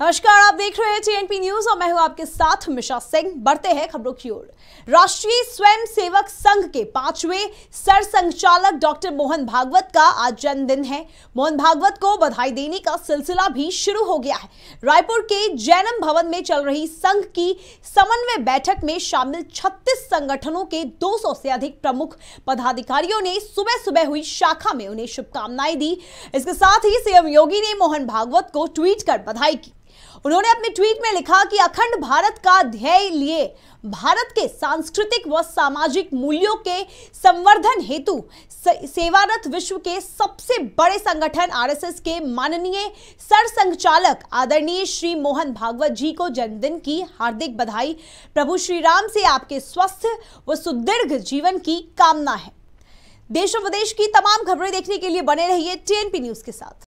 नमस्कार आप देख रहे हैं टीएनपी न्यूज और मैं हूं आपके साथ मिशा सिंह बढ़ते हैं खबरों की ओर राष्ट्रीय स्वयं सेवक संघ के पांचवें सर संचालक डॉक्टर मोहन भागवत का आज जन्मदिन है मोहन भागवत को बधाई देने का सिलसिला भी शुरू हो गया है रायपुर के जैनम भवन में चल रही संघ की समन्वय बैठक में शामिल छत्तीस संगठनों के दो से अधिक प्रमुख पदाधिकारियों ने सुबह सुबह हुई शाखा में उन्हें शुभकामनाएं दी इसके साथ ही सीएम योगी ने मोहन भागवत को ट्वीट कर बधाई की उन्होंने अपने ट्वीट में लिखा कि अखंड भारत का ध्येय लिए भारत के सांस्कृतिक व सामाजिक मूल्यों के संवर्धन हेतु सेवारत विश्व के सबसे बड़े संगठन आरएसएस के माननीय सरसंघचालक आदरणीय श्री मोहन भागवत जी को जन्मदिन की हार्दिक बधाई प्रभु श्री राम से आपके स्वस्थ व सुदीर्घ जीवन की कामना है देश और विदेश की तमाम खबरें देखने के लिए बने रहिए टीएनपी न्यूज के साथ